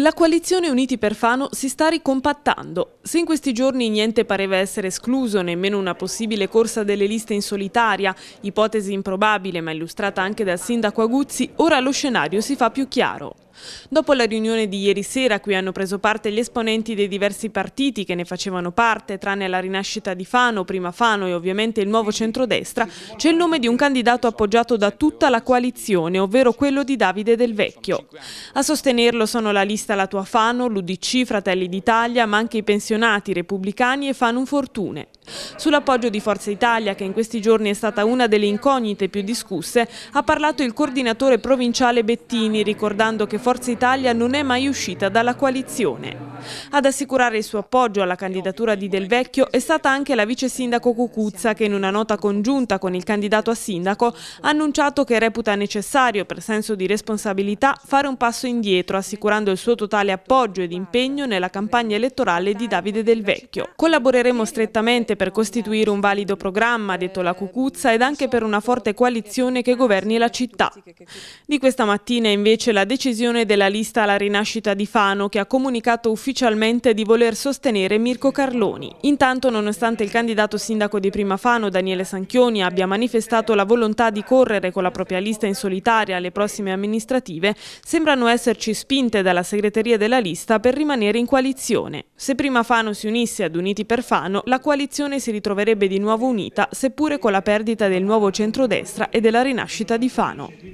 La coalizione Uniti per Fano si sta ricompattando. Se in questi giorni niente pareva essere escluso, nemmeno una possibile corsa delle liste in solitaria, ipotesi improbabile ma illustrata anche dal sindaco Aguzzi, ora lo scenario si fa più chiaro. Dopo la riunione di ieri sera, a cui hanno preso parte gli esponenti dei diversi partiti che ne facevano parte, tranne la rinascita di Fano, prima Fano e ovviamente il nuovo centrodestra, c'è il nome di un candidato appoggiato da tutta la coalizione, ovvero quello di Davide Del Vecchio. A sostenerlo sono la lista La Tua Fano, l'Udc, Fratelli d'Italia, ma anche i pensionati, repubblicani e Fanum Fortune. Sull'appoggio di Forza Italia, che in questi giorni è stata una delle incognite più discusse, ha parlato il coordinatore provinciale Bettini, ricordando che Forza Italia non è mai uscita dalla coalizione. Ad assicurare il suo appoggio alla candidatura di Del Vecchio è stata anche la vice sindaco Cucuzza che in una nota congiunta con il candidato a sindaco ha annunciato che reputa necessario per senso di responsabilità fare un passo indietro assicurando il suo totale appoggio ed impegno nella campagna elettorale di Davide Del Vecchio. Collaboreremo strettamente per costituire un valido programma, ha detto la Cucuzza, ed anche per una forte coalizione che governi la città. Di questa mattina invece la decisione presentazione della lista alla rinascita di Fano che ha comunicato ufficialmente di voler sostenere Mirko Carloni. Intanto, nonostante il candidato sindaco di Prima Fano, Daniele Sanchioni, abbia manifestato la volontà di correre con la propria lista in solitaria alle prossime amministrative, sembrano esserci spinte dalla segreteria della lista per rimanere in coalizione. Se Prima Fano si unisse ad Uniti per Fano, la coalizione si ritroverebbe di nuovo unita, seppure con la perdita del nuovo centrodestra e della rinascita di Fano.